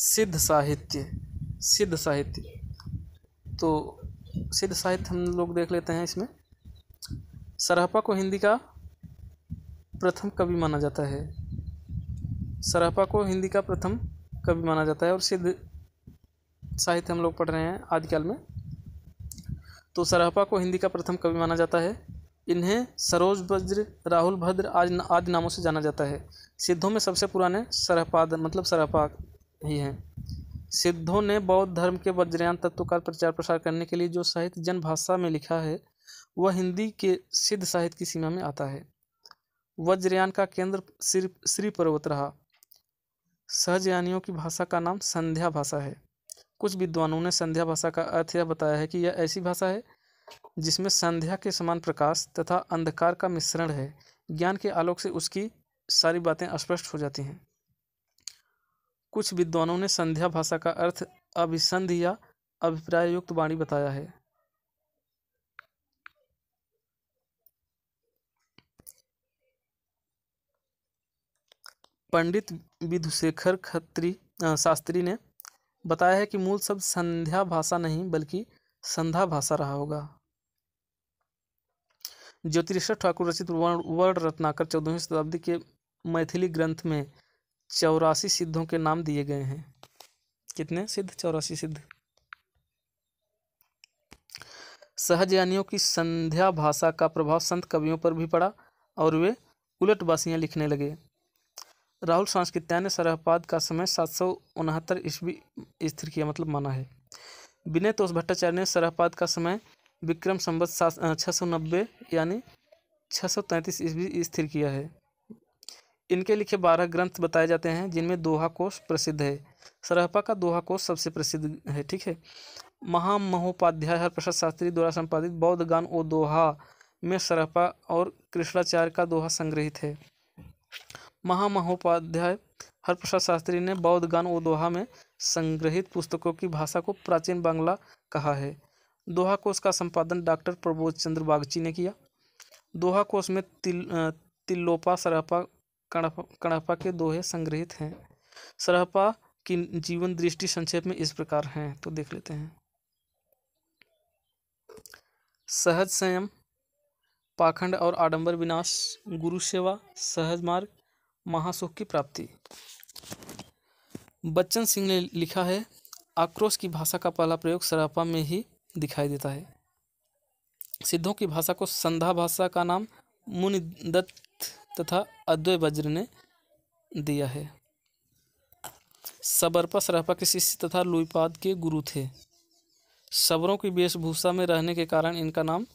सिद्ध साहित्य सिद्ध साहित्य तो सिद्ध साहित्य हम लोग देख लेते हैं इसमें सरापा को हिंदी का प्रथम कवि माना जाता है सरापा को हिंदी का प्रथम कवि माना जाता है और सिद्ध साहित्य हम लोग पढ़ रहे हैं आदिकाल में तो सराहपा को हिंदी का प्रथम कवि माना जाता है इन्हें सरोज वज्र राहुल भद्र आज आदि नामों से जाना जाता है सिद्धों में सबसे पुराने सरहपाद मतलब सरहपा ही है सिद्धों ने बौद्ध धर्म के वज्रयान तत्व का प्रचार प्रसार करने के लिए जो साहित्य जनभाषा में लिखा है वह हिंदी के सिद्ध साहित्य की सीमा में आता है वज्रयान का केंद्र श्री श्री पर्वत रहा सहजयानियों की भाषा का नाम संध्या भाषा है कुछ विद्वानों ने संध्या भाषा का अर्थ यह बताया है कि यह ऐसी भाषा है जिसमें संध्या के समान प्रकाश तथा अंधकार का मिश्रण है ज्ञान के आलोक से उसकी सारी बातें स्पष्ट हो जाती हैं कुछ विद्वानों ने संध्या भाषा का अर्थ अभिसंधि या अभिप्राययुक्त वाणी बताया है पंडित विधुशेखर खत्री शास्त्री ने बताया है कि मूल शब्द संध्या भाषा नहीं बल्कि संध्या भाषा रहा होगा ज्योतिषर ठाकुर रचित वर्ण रत्नाकर चौदहवीं शताब्दी के मैथिली ग्रंथ में चौरासी सिद्धों के नाम दिए गए हैं कितने सिद्ध चौरासी सिद्ध सहजयानियों की संध्या भाषा का प्रभाव संत कवियों पर भी पड़ा और वे उलटबासियाँ लिखने लगे राहुल सांस्कृत्या ने सरहपाद का समय सात सौ उनहत्तर ईस्वी स्थिर किया मतलब माना है विनय तोष भट्टाचार्य ने सरहपाद का समय विक्रम संबत सात छः सौ नब्बे यानी छः सौ तैंतीस ईस्वी स्थिर किया है इनके लिखे बारह ग्रंथ बताए जाते हैं जिनमें दोहा कोष प्रसिद्ध है सरहपा का दोहा कोष सबसे प्रसिद्ध है ठीक है महामहोपाध्याय हरप्रसाद शास्त्री द्वारा संपादित बौद्ध गान ओ दोहा में सरहपा और कृष्णाचार्य का दोहा संग्रहित है महामहोपाध्याय हरप्रसाद शास्त्री ने बौद्ध गान ओ दोहा में संग्रहित पुस्तकों की भाषा को प्राचीन बांग्ला कहा है दोहा कोष का संपादन डॉक्टर प्रबोध चंद्र बागची ने किया दोहा कोष में तिल तिल्लोपा सरहपा कड़पा कणपा के दोहे संग्रहित हैं सरहपा की जीवन दृष्टि संक्षेप में इस प्रकार हैं तो देख लेते हैं सहज संयम पाखंड और आडंबर विनाश गुरु सेवा सहज मार्ग महासुख की प्राप्ति बच्चन सिंह ने लिखा है आक्रोश की भाषा का पहला प्रयोग सरापा में ही दिखाई देता है सिद्धों की भाषा को संधा भाषा का नाम मुनिदत्त तथा अद्वय वज्र ने दिया है सबरपा सरपा के शिष्य तथा लुईपाद के गुरु थे सबरों की वेशभूषा में रहने के कारण इनका नाम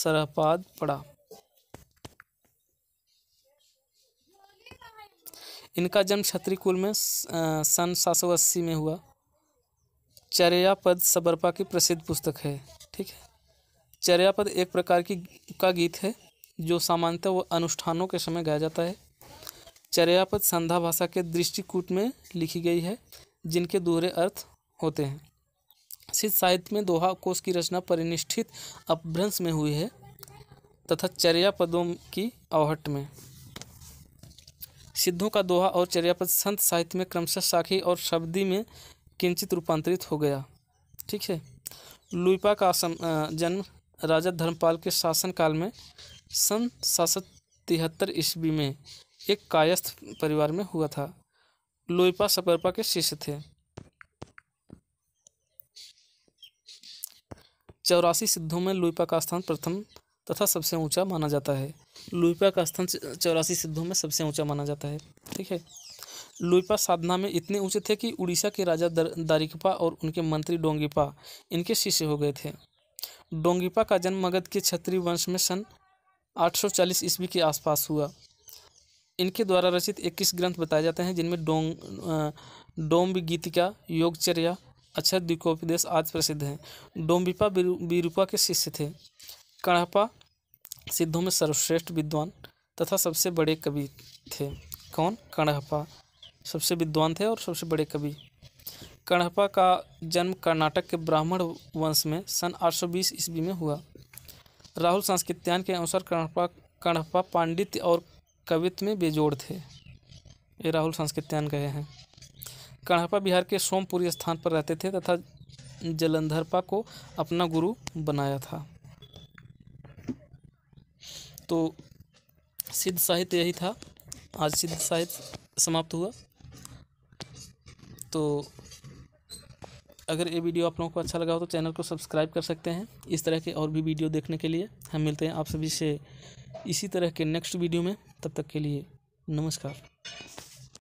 सरहपाद पड़ा इनका जन्म क्षत्रिय कुल में सन सात सौ अस्सी में हुआ चर्यापद सबरपा की प्रसिद्ध पुस्तक है ठीक है चरयापद एक प्रकार की का गीत है जो सामान्यतः वो अनुष्ठानों के समय गाया जाता है चर्यापद संधा भाषा के दृष्टिकूट में लिखी गई है जिनके दोहरे अर्थ होते हैं सिद्ध साहित्य में दोहा कोष की रचना परिनिष्ठित अपभ्रंश में हुई है तथा चर्या पदों की अवहट में सिद्धों का दोहा और चर्यापद संत साहित्य में क्रमशः साखी और शब्दी में किंचित रूपांतरित हो गया ठीक है लुइपा का जन्म राजा धर्मपाल के शासनकाल में सन सात सौ तिहत्तर ईस्वी में एक कायस्थ परिवार में हुआ था लोइपा सपरपा के शिष्य थे चौरासी सिद्धों में लुईपा का स्थान प्रथम तथा सबसे ऊंचा माना जाता है लुईपा का स्थान चौरासी सिद्धों में सबसे ऊंचा माना जाता है ठीक है लुईपा साधना में इतने ऊंचे थे कि उड़ीसा के राजा दारिकपा और उनके मंत्री डोंगीपा इनके शिष्य हो गए थे डोंगीपा का जन्म मगध के क्षत्रिय वंश में सन 840 ईस्वी के आसपास हुआ इनके द्वारा रचित 21 ग्रंथ बताए जाते हैं जिनमें डोंग डोम्ब गीतिका योगचर्या अक्षर द्वीपोपदेश आदि प्रसिद्ध हैं डोम्बिपा बीरूपा के शिष्य थे कणपा सिद्धों में सर्वश्रेष्ठ विद्वान तथा सबसे बड़े कवि थे कौन कणहपा सबसे विद्वान थे और सबसे बड़े कवि कणहपा का जन्म कर्नाटक के ब्राह्मण वंश में सन 820 ईस्वी में हुआ राहुल संस्कृत्यान के अनुसार कणपा कणपा पांडित्य और कवित्व में बेजोड़ थे ये राहुल संस्कृत्यान गए हैं कणपा बिहार के सोमपुरी स्थान पर रहते थे तथा जलंधरपा को अपना गुरु बनाया था तो सिद्ध साहित्य यही था आज सिद्ध साहित्य समाप्त हुआ तो अगर ये वीडियो आप लोगों को अच्छा लगा हो तो चैनल को सब्सक्राइब कर सकते हैं इस तरह के और भी वीडियो देखने के लिए हम मिलते हैं आप सभी से इसी तरह के नेक्स्ट वीडियो में तब तक के लिए नमस्कार